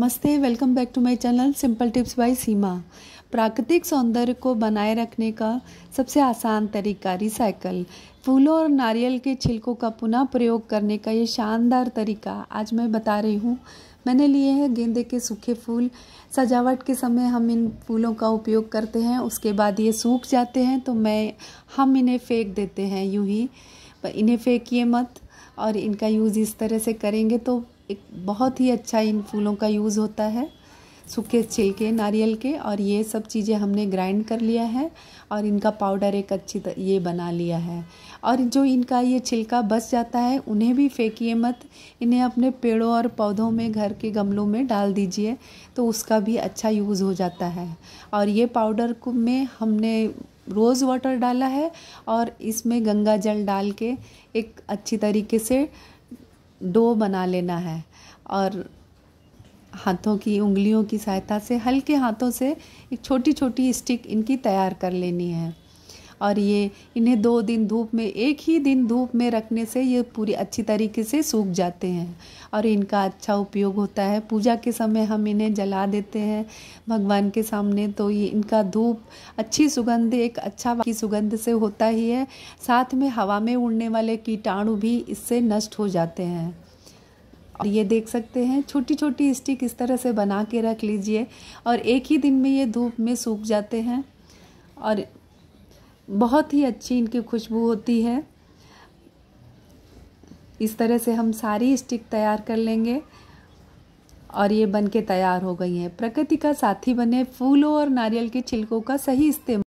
नमस्ते welcome back to my channel simple tips by Seema प्राकृतिक सौंदर्य को बनाए रखने का सबसे आसान तरीका रिसाइकल फूलों और नारियल के छिलकों का पुनः प्रयोग करने का ये शानदार तरीका आज मैं बता रही हूँ मैंने लिए हैं गेंदे के सूखे फूल सजावट के समय हम इन फूलों का उपयोग करते हैं उसके बाद ये सूख जाते हैं तो मैं हम इन्हें फेंक देते हैं यूँ ही इन्हें फेंकिए मत और इनका यूज़ इस तरह से करेंगे तो एक बहुत ही अच्छा इन फूलों का यूज़ होता है सूखे छिलके नारियल के और ये सब चीज़ें हमने ग्राइंड कर लिया है और इनका पाउडर एक अच्छी ये बना लिया है और जो इनका ये छिलका बच जाता है उन्हें भी फेंकिए मत इन्हें अपने पेड़ों और पौधों में घर के गमलों में डाल दीजिए तो उसका भी अच्छा यूज़ हो जाता है और ये पाउडर को में हमने रोज़ वाटर डाला है और इसमें गंगा जल डाल के एक अच्छी तरीके से डो बना लेना है और हाथों की उंगलियों की सहायता से हल्के हाथों से एक छोटी छोटी स्टिक इनकी तैयार कर लेनी है और ये इन्हें दो दिन धूप में एक ही दिन धूप में रखने से ये पूरी अच्छी तरीके से सूख जाते हैं और इनका अच्छा उपयोग होता है पूजा के समय हम इन्हें जला देते हैं भगवान के सामने तो ये इनका धूप अच्छी सुगंध एक अच्छा की सुगंध से होता ही है साथ में हवा में उड़ने वाले कीटाणु भी इससे नष्ट हो जाते हैं ये देख सकते हैं छोटी छोटी स्टिक इस तरह से बना के रख लीजिए और एक ही दिन में ये धूप में सूख जाते हैं और बहुत ही अच्छी इनकी खुशबू होती है इस तरह से हम सारी स्टिक तैयार कर लेंगे और ये बन के तैयार हो गई हैं प्रकृति का साथी बने फूलों और नारियल के छिलकों का सही इस्तेमाल